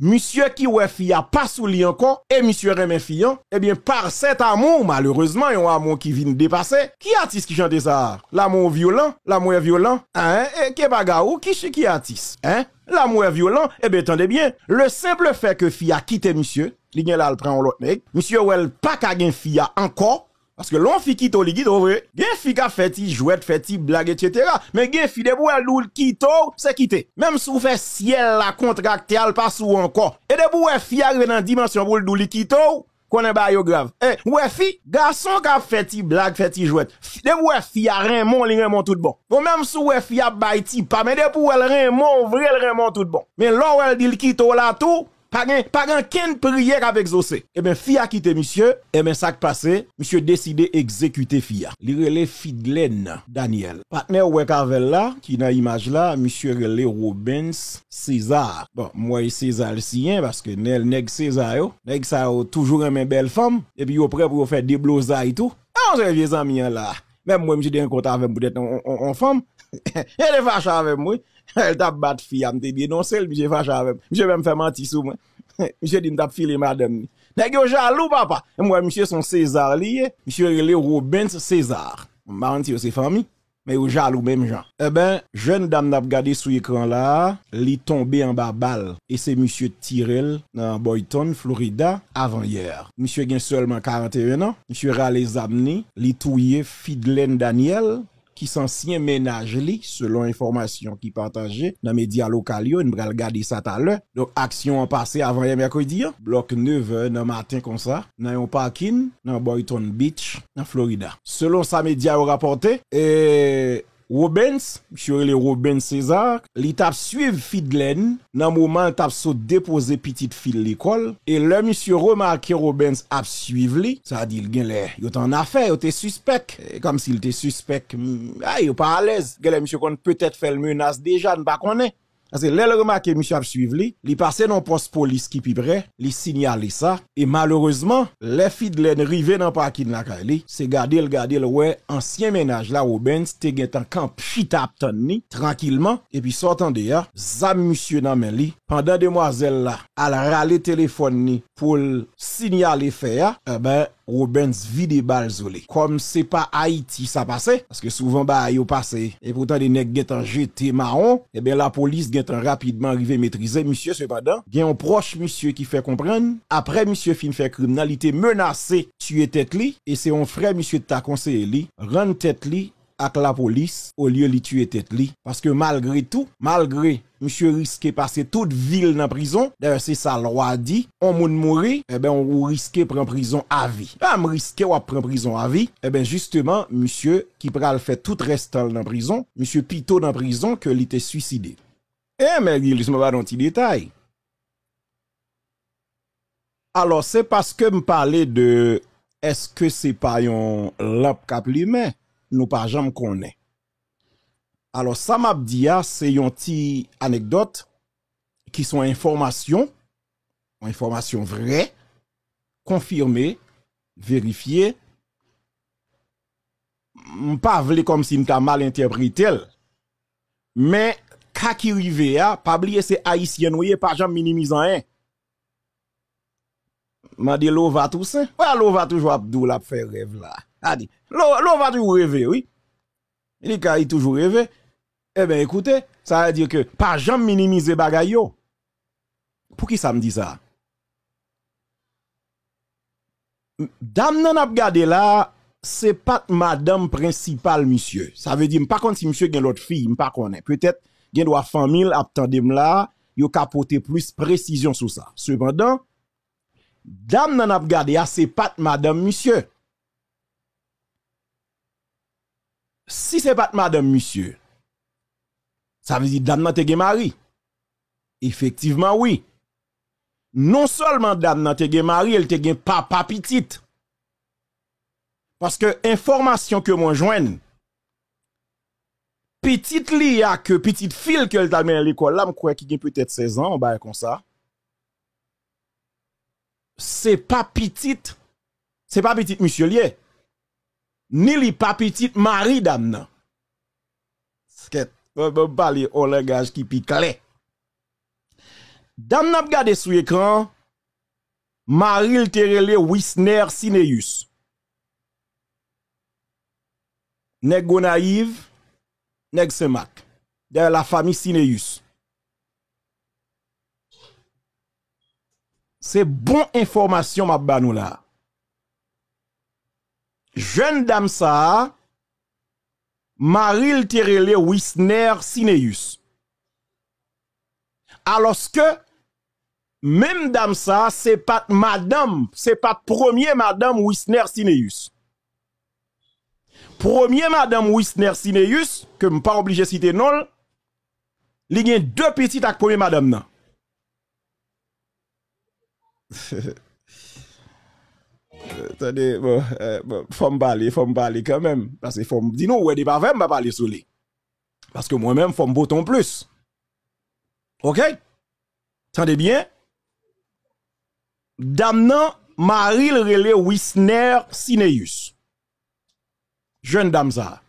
monsieur qui ouais fille a pas souli encore et monsieur remet fille eh bien par cet amour malheureusement il y a un amour qui vient dépasser qui a artiste qui chante ça l'amour violent l'amour violent hein et eh, eh, qui bagaou, qui qui artiste hein l'amour violent eh bien attendez bien le simple fait que fille a quitté monsieur il là le prend l'autre monsieur ou elle pas qu'à gagne fille encore parce que l'on fi kito li gito, vre. Gen fi ka feti, jouet, feti, blague, etc. Mais gen fi de el loul quitter, se Même si vous faites ciel la contre elle pas ou encore. Et de boue fi arrive dans dimension pou l qui kito, konen ba fi, garçon ka feti, blague, feti, jouet. de boue fi a remon li remon tout bon. Ou même si fi a bayti mais de debou elle tout bon. elle elle dit kito là tout. Pas qu'une prière avec Zosé. Eh bien, Fia a quitté monsieur. Eh bien, ça qui passé, monsieur décidé exécuter Fia. Il Fidlen Daniel. Partner Wekavel là, qui na image là, monsieur Rele Robbins, César. Bon, moi César le sien, parce que nel neg César yo. Neg ça yo toujours une belle femme. Et puis yo prêt pour faire des blouses et tout. Ah, j'ai vieux amis là. Même moi, monsieur, j'ai un compte avec vous d'être en femme. Elle est fâchée avec moi. Elle t'a battu fi am te non sel monsieur. jè fache avèm, même jè mè mè fè manti sou mwen. dit file papa, Et monsieur monsieur, son César lié. monsieur est Robins César. Mwen ti yo se famille. mais ou jaloux même gens. Eh ben, jeune dame n'a regardé sous écran là, li tombé en bas balle et c'est monsieur Tyrell dans Boyton, Florida avant hier. Monsieur a seulement 41 ans, monsieur rale zamni, li touye Daniel qui sont ménage li, selon information qui dans les médias locaux, yo, va regardé ça tout à l'heure. Donc, action en passé, avant-hier mercredi, bloc 9 le matin comme ça, dans un parking, dans Boyton Beach, dans Florida. Selon sa médias rapportés, et... et Robens, monsieur le Robens César, li tap suivre dans nan moment tap so déposer petite fille l'école et le monsieur remarque Robens a suivi Ça ça dit gen il est en affaire, il te suspect, comme s'il te suspect, hmm, ah, n'est pas à l'aise. Gen le monsieur qu'on peut-être fait le menace déjà, ne pas connait. Parce que là, remarque, remarqué, monsieur a suivi, il passait dans le poste police qui pibre, près, il signalé ça, et malheureusement, les filles de rivé dans le parking la Kali, c'est garder le garder le ouais, ancien ménage là, au Benz, camp en camp chita tranquillement, et puis sortant de là, zam monsieur dans li, pendant demoiselle là, elle râler téléphone ni pour signaler fait, eh ben, Robins vide balzolé. Comme c'est pas Haïti, ça passait. Parce que souvent, bah, yo passé. Et pourtant, les nègres qui en jeté marron. Eh bien la police guettent rapidement arrivé maîtriser. Monsieur, cependant, bien un proche monsieur qui fait comprendre. Après, monsieur fin fait criminalité menacé, Tu tête li. Et c'est un frère, monsieur, t'a conseillé li. tête li avec la police au lieu de tuer tête Parce que malgré tout, malgré monsieur Risqué passer toute ville dans prison, d'ailleurs c'est ça loi dit, on moun mourir, eh ben on risque prendre prison à vie. Pas risquez ou prendre prison à vie, eh ben justement monsieur qui pral fait tout reste dans la prison, monsieur Pito dans prison que il était suicidé. Eh mais il ne pas dans petit détail. Alors c'est parce que me parler de est-ce que c'est pas un lamp cap lui-même nous pas jamais est. Alors ça m'a dit c'est une petite anecdote qui sont informations informations vraies confirmées, vérifiées. Pas comme si m'ta mal interprété mais ka qui rivé a pas oublier c'est haïtien voyez pas jamais minimisant hein m'a dit l'eau va tout ça. Ouais, l'eau va toujours abdou la faire rêve là. A dit l'eau va toujours rêver, oui. Il dit il toujours rêver. Eh bien, écoutez, ça veut dire que pas jamais minimiser bagayo. Pour qui ça me dit ça? Dame nan ap la, c'est pas madame principale monsieur. Ça veut dire par contre si monsieur gagne l'autre fille, pas connaît. Peut-être gagne doit famille attendez là, yo capoter plus précision sur ça. Cependant, Dame nan ap gade pas madame monsieur. Si c'est pas madame monsieur, ça veut dire dame nan te gen mari. Effectivement, oui. Non seulement dame nan te gen mari, elle te gen papa petite Parce que information que moi joigne, petite a que petite fille que t'a à l'école là, crois qui a peut-être 16 ans, bah comme ça c'est pas petite, c'est pas petite monsieur lié. Ni li pas petite Marie dame nan. Sket, pas parler au langage qui pique Dame n'a regardé sur écran Marie Terele Wisner Sineus. pas naïve, pas semak. De la famille Sineus. Se bon informasyon ma banou la. Jwen dam sa, Maril Terele Wisner Sineyus. Aloske, menm dam sa, se pat madame, se pat promye madame Wisner Sineyus. Promye madame Wisner Sineyus, ke m pa oblije site nol, li gen depi si tak promye madame nan. Euh, Tande, bon, euh, bon, fòm bali, même. bali que Pase fòm, di nou, wè di pa vèm ba bali sou parce que moi-même faut me boton plus. Ok? tenez bien? Dame Marie le Rele Wisner Sineus. Jeune dame ça.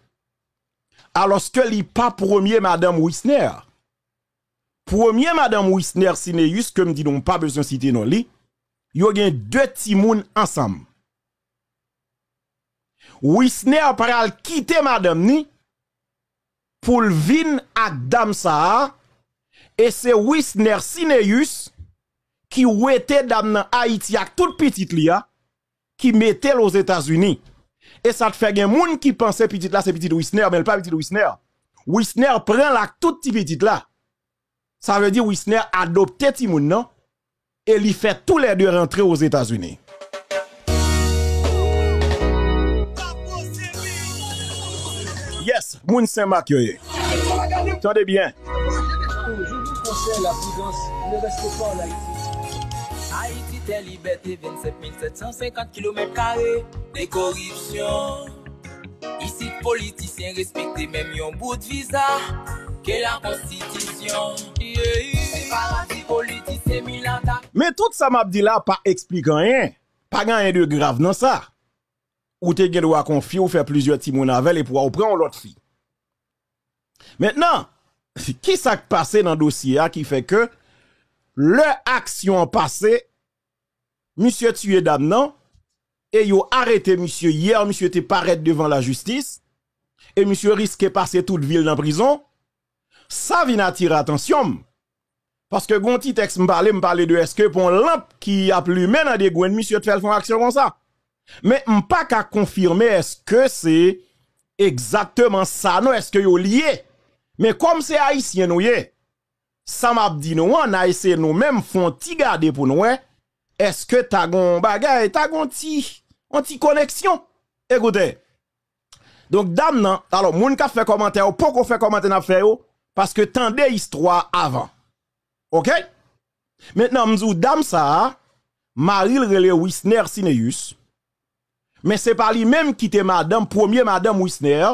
alors que li pas premier Madame Wisner. Premier Madame Wisner Sineus, me non pas besoin de citer non li, yo gen deux timoun ensemble. Wisner pral quitter madame ni pour vin ak dam sa et c'est Wisner Sineus qui wete dam nan Haïti ak tout petite lia qui mettait aux États-Unis. Et ça te fait gen moun qui pensait petit là c'est petit Wisner mais pas petit Wisner. Wisner prend la toute petite là. Ça veut dire Wisner adopte timoun non et lui fait tous les deux rentrer aux États-Unis. Yes, Moun Saint-Marc. Attendez bien. Je vous conseille la prudence, ne restez pas en Haïti. Haïti, libérée liberté, 27 750 km, des corruptions. Ici, politiciens respectés, même yon bout de visa, que la constitution. Mais tout ça m'a dit là, pas explique rien. Pas rien de grave non ça. Ou te gen à confier ou faire plusieurs timon et pouvoir prendre l'autre fille. Maintenant, qui ça passé dans le dossier hein, qui fait que Leur action passé, monsieur tué dame non, et ont arrêté monsieur hier, monsieur était paraître devant la justice, et monsieur risque passer toute ville dans prison, ça vient attirer attention. Mais parce que Gonti texte me parlait, me de est-ce que pour une lampe qui a plumé dans des gouines, monsieur fait une action comme ça. Mais on pas qu'à confirmer est-ce que c'est exactement ça, non, est-ce que est lié. Mais comme c'est haïtien nous yé, ça m'a dit nous, on a essayé nous-mêmes font ti garder pour nous, est-ce que t'as gon bagay, t'as gon ti, anti connexion? Écoutez. Donc, dame, non, alors, moun ka fait commentaire, ou pas qu'on fait commentaire n'a fait parce que tendez histoire avant. OK Maintenant, m'zou dame ça, Marie relé Wisner Sineus. Mais c'est pas lui-même qui était madame, premier madame Wisner.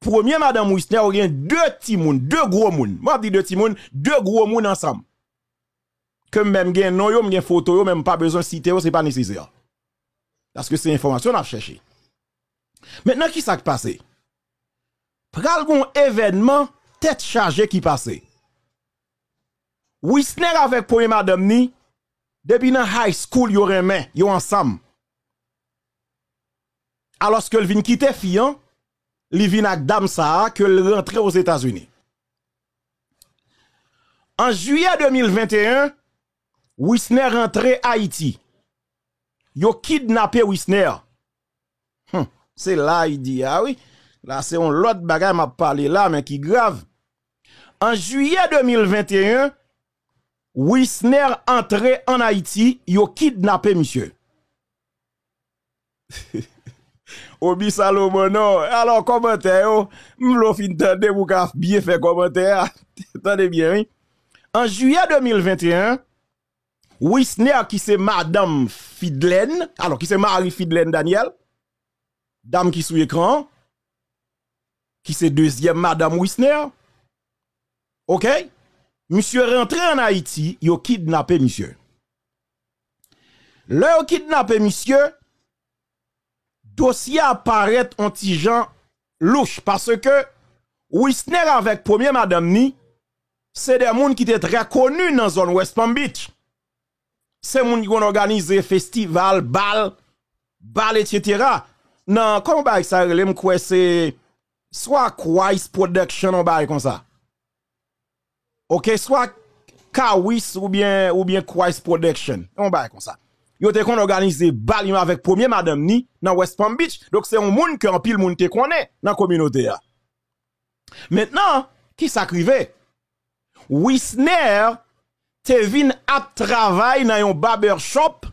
Premier madame Wisner, il y a deux petits deux gros moun. Moi, je dis deux petits deux gros moun ensemble. Que même gen non yo, une photo yo, même pas besoin de citer c'est pas nécessaire. Parce que c'est information à chercher. Maintenant, qui ce qui passe? Pral bon événement tête chargée qui passé. Wisner avec Premier madame ni, depuis dans high school, yo yo ensemble. Alors que le vin quitter... fiant, li vin ak dame sa, que le rentre aux États-Unis. En juillet 2021, Wisner rentre Haïti. Yo kidnappé Wisner. Hum, c'est là, il dit, ah oui. Là, c'est un autre bagage m'a parlé là, mais qui grave. En juillet 2021, Wisner entré en Haïti, yo kidnappé monsieur. Obi non. alors commentaire yo, m'lo fin tende, vous bien fait commentaire. Tendez bien, oui. En juillet 2021, Wisner qui c'est madame Fidlen, alors qui c'est Marie Fidlen Daniel, dame qui sous écran, qui c'est deuxième madame Wisner. OK? Monsieur rentré en Haïti, yo kidnappé monsieur. Le yo kidnappé monsieur, dossier apparaît en tigeant louche parce que Wisner avec premier madame ni, c'est des gens qui étaient très connus dans zone West Palm Beach. C'est gens qui ont organisé festival, bal, bal, etc. Non, comment ça, c'est soit Christ Production, on comme ça. OK, soit Kawis ou bien ou bien Christ Production. On va comme ça. Yo te kon organise bal avec premier madame ni dans West Palm Beach. Donc c'est un monde que en pile monde te connaît dans communauté Maintenant, qui s'acrivait? Wisner te vin ap travail dans un barbershop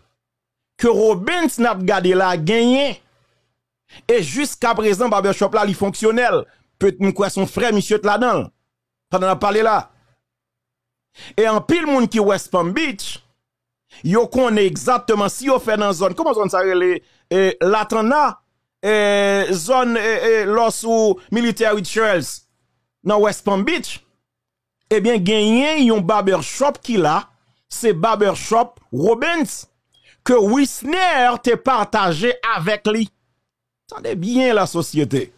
que Robin n'a gardé là gagné. Et jusqu'à présent barbershop là il fonctionnel. Peut-être quoi son frère monsieur là-dedans. Pendant a parlé là. Et en pile moun qui West Palm Beach, yo konne exactement si yo fait dans zone, comment zone ça relè, eh, Latana, zone eh, eh, los ou militaire dans West Palm Beach, eh bien gagné yon barbershop qui là, c'est barbershop Robbins que Wisner te partagé avec lui. Tendez bien la société.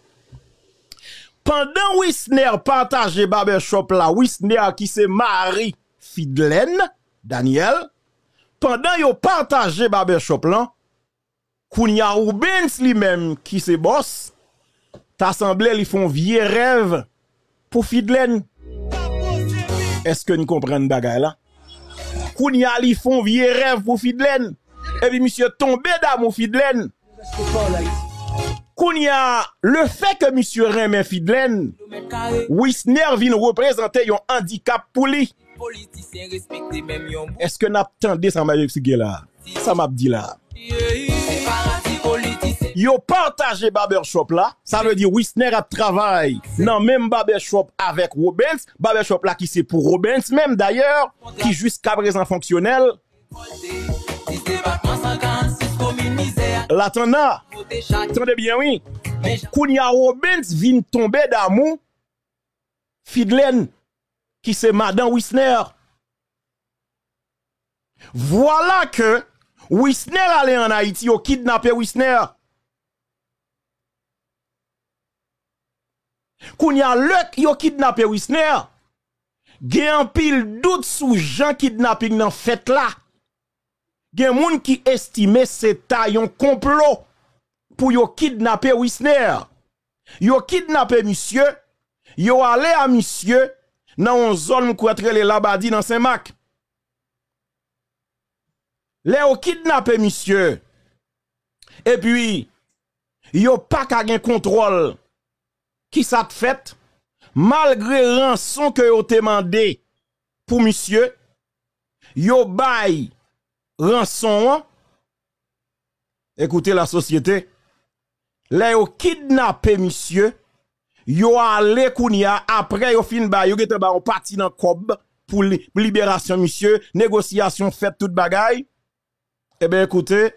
Pendant Wisner partage barbershop là, Wisner qui s'est mari Fidlen, Daniel, pendant yo partage barbershop là, Kounia Rubens lui-même qui se boss, t'assemblé li font vie rêve pour Fidlen. ce que nous bagay là Kounia li font vie rêve pour Fidlen, et puis Monsieur tombé d'amour Fidlen le fait que monsieur Raymond Fidlen, Wisner vin représenter un handicap pour lui. Est-ce que n'a tendé sa ma là? Ça m'a dit là. Yo partagé barbershop là, ça veut dire Wisner a travaillé dans même barbershop avec Robbins, barbershop là qui c'est pour Robbins même d'ailleurs, qui jusqu'à présent fonctionnel. La attendez bien oui, Kounia Robbins vient tomber d'amour, Fidlen, qui c'est Madame Wisner. Voilà que Wisner allait en Haïti, au kidnappé Wisner. Kounia Luck, yo kidnappé Wisner. Gen pile doute sous Jean kidnapping dans fête là gen moun qui estime se ta yon complot pour yo kidnapper Wisner. Yo kidnappé monsieur, yo allé à monsieur dans une zone qui a les Labadi dans saint mac Le yo kidnapper monsieur. Et puis yo pas ka contrôle qui ça fait malgré rançon que yo demandé pour monsieur. Yo bail rançon, écoutez la société, les ont kidnappé monsieur, yo allé kounia après yo fin ba yo gete ba on parti dans cob pour libération monsieur, négociation faite tout bagaille. Eh bien écoutez,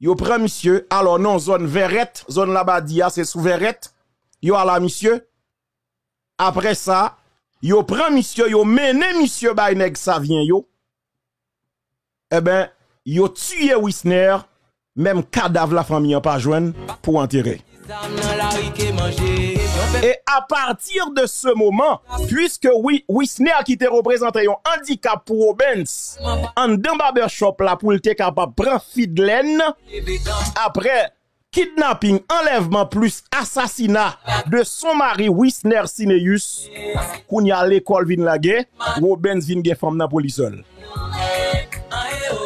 yo prend monsieur, alors non zone verrette, zone labadia c'est sous verrette. Yo à monsieur. Après ça, yo prend monsieur, yo mené monsieur ba nèg ça vient yo eh ben, yo tué Wisner, même cadavre la famille pas joué, pour enterrer. Et à partir de ce moment, puisque Wisner qui te représenté un handicap pour Obens, en d'un Shop, la pour être capable prendre Fidlen, après kidnapping, enlèvement plus assassinat de son mari Wisner Sineus, qu'on y a l'école vin la guerre, Obens vin femme na police.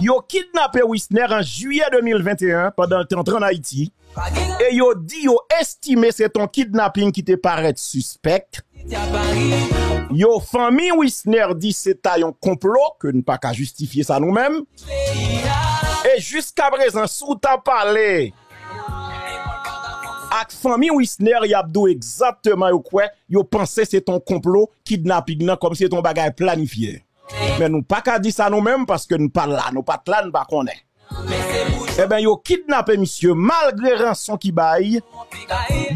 Yo kidnappé Wisner en juillet 2021 pendant le temps en Haïti. Et yo dit yo estimé c'est ton kidnapping qui te paraît suspect. Yo famille Wisner dit c'est un complot que ne pas qu'à justifier ça nous-mêmes. Et jusqu'à présent sous ta parlé ak famille Wisner y abdou exactement yo quoi yo pensé c'est ton complot kidnapping comme comme c'est ton bagage planifié. Mais nous pas qu'à dire ça nous-mêmes parce que nous pas là, nous pas là, nous pas qu'on est. Eh ben, vous kidnappé monsieur malgré rançon qui baille.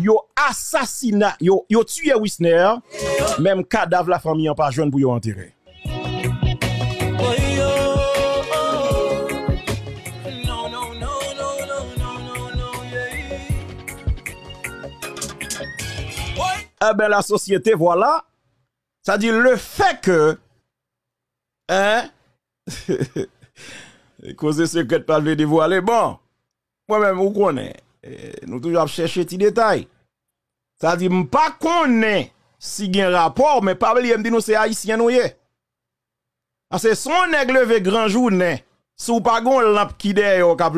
Yo assassinat, yo yo tué Wisner, même cadavre la famille en pas jeune pour yo enterrer. Eh ben la société voilà, ça dit le fait que Hein? Cause de secret pas le dévoiler. Bon, moi-même, vous connaissez. Eh, nous toujours chercher des détails. Ça dit, je pas connaît si il y un rapport, mais pas oublier, dit nous c'est haïtien, nous y Parce que son nègre levé grand jour, si vous pas lamp lampe qui est au cap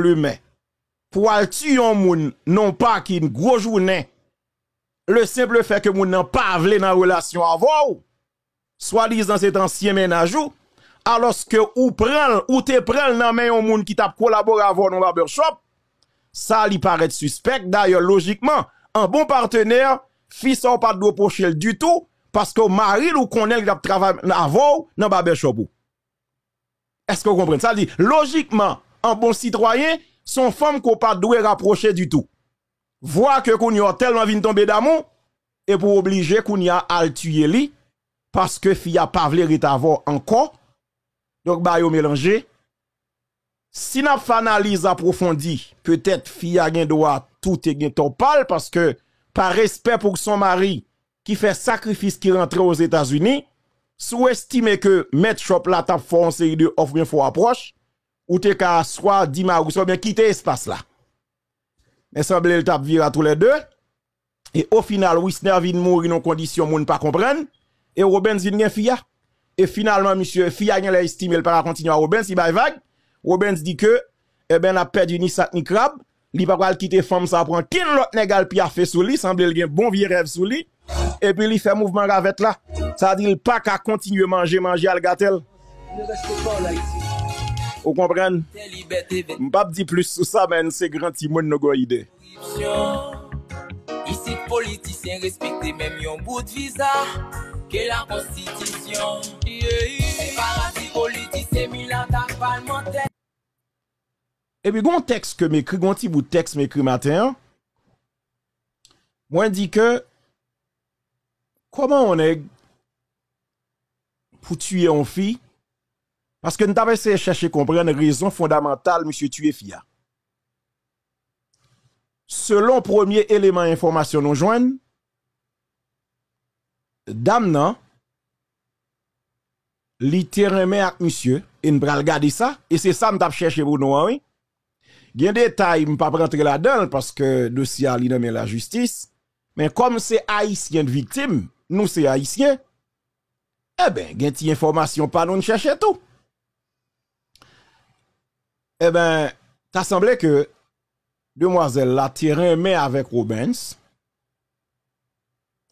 pour aller tuer un monde, non pas qui une gros journée, le simple fait que nous n'avons pas voulu dans la relation avant, soit disant cet ancien ménage, ou alors que ou prend ou te prend nan main un monde qui t'a collaboré avec le barbershop ça lui paraît suspect d'ailleurs logiquement un bon partenaire fils ou pas de du tout parce que mari ou connaît qui travaille avant dans barbershop est-ce que vous comprenez ça logiquement un bon citoyen son femme qu'on pas doué rapprocher du tout Voir que qu'on a tellement vint tomber d'amour et pour obliger qu'on y a tuer parce que fille a pas voulu avoir encore donc, bah, yo mélange. Si n'a fait analyse approfondie, peut-être fille a gen tout et gen topal parce que par respect pour son mari qui fait sacrifice qui rentre aux États-Unis, sous-estime que mettre shop la tape série de offre bien fort approche ou te ka soit dit ou soit bien quitter espace là. Mais semble le tape à tous les deux et au final Wisner vient mourir dans condition moun pas et Robin vient gen E finalman, msye, fi a gnen le istime, el para kontinu an, oubens, i bay vag, oubens di ke, e ben ap pedi ni sak ni krab, li pa kwa al kite fom sa pran, kin lot negal pi a fe sou li, sanble l gen bon vie rev sou li, e pe li fe mouvman ravet la, sa di l pa ka kontinu manje manje al gatel. Ou kompren, m pa pdi plus sou sa men, se gran ti moun nou go ide. que la constitution. C'est parti politique, c'est militaire parlementaire. Et puis, un texte que m'écrit, un petit bout de texte m'écrit matin. Moi, dit que comment on est pour tuer une fille parce que nous avons essayé de chercher comprendre une raison fondamentale, monsieur tuer fille. Selon premier élément d'information nous joignons dame non, li terrain avec ak monsieur et nous le garder ça et c'est ça m'tap chercher pour nous hein, oui des détail pas rentrer là-dedans parce que dossier li dans la justice mais comme c'est haïtien de victime nous c'est haïtien eh ben gen ti information pas nous chercher tout eh ben t'as semblé que demoiselle la terrain avec rubens?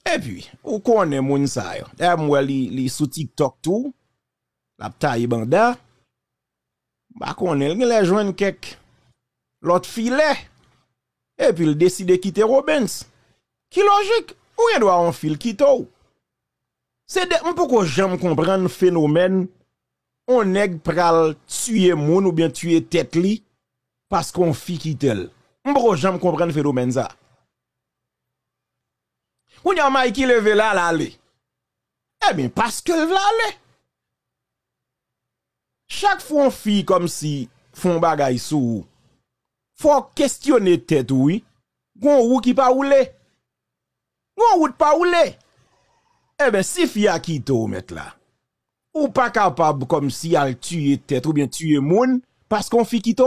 Et eh puis, ou kone moun sa yo. De eh, mwè li, sous sou TikTok tout. La pta yi banda. Ba kone, li le jwen kek. l'autre filet Et puis, il décide de quitter Robbins. Qui logique? Où il doit qui fil quitter? C'est de, pourquoi j'aime comprendre le phénomène? On nèg pral tuer moun ou bien tuer tête li parce qu'on fit quitter. Pourquoi j'aime comprendre le phénomène ça? Ou n'y a Mike qui là, Eh bien, parce que l'aller. Chaque fois on fille comme si font bagay sou, faut questionner tête oui. Gon ou qui pas oulé. Gon ou pas oulé. Eh bien, si fille a quitté ou mettre là. Ou pas capable comme si elle tuer tête ou bien tuer moun parce qu'on fille quitté.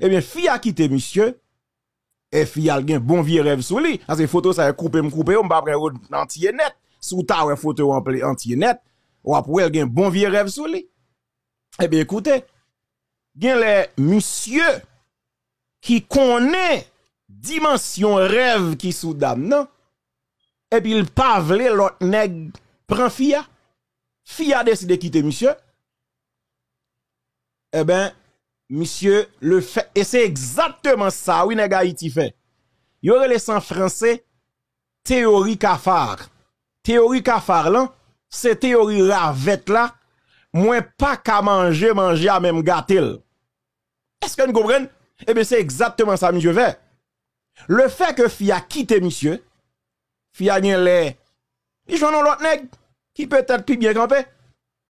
Eh bien, fille a quitté monsieur et y a un bon vieux rêve sous lui parce que photo ça est coupé me coupé on pas après entier net sous ta une photo entier net ou après elle un bon vieux rêve sous lui Eh bien écoutez a les monsieur qui connaît dimension rêve qui sous dame non et puis il pas l'autre neg prend fia fia décide quitter monsieur eh ben monsieur, le fait, et c'est exactement ça, oui, nèg Haïti fait. aurait les en français, théorie cafard. Théorie cafard là, c'est théorie ravette là, moins pas qu'à manger, manger à même gâter. Est-ce que vous comprenez? Eh bien, c'est exactement ça, monsieur Le fait que Fia quitte monsieur, Fia gen les, ils l'autre nèg, qui peut-être plus bien campé.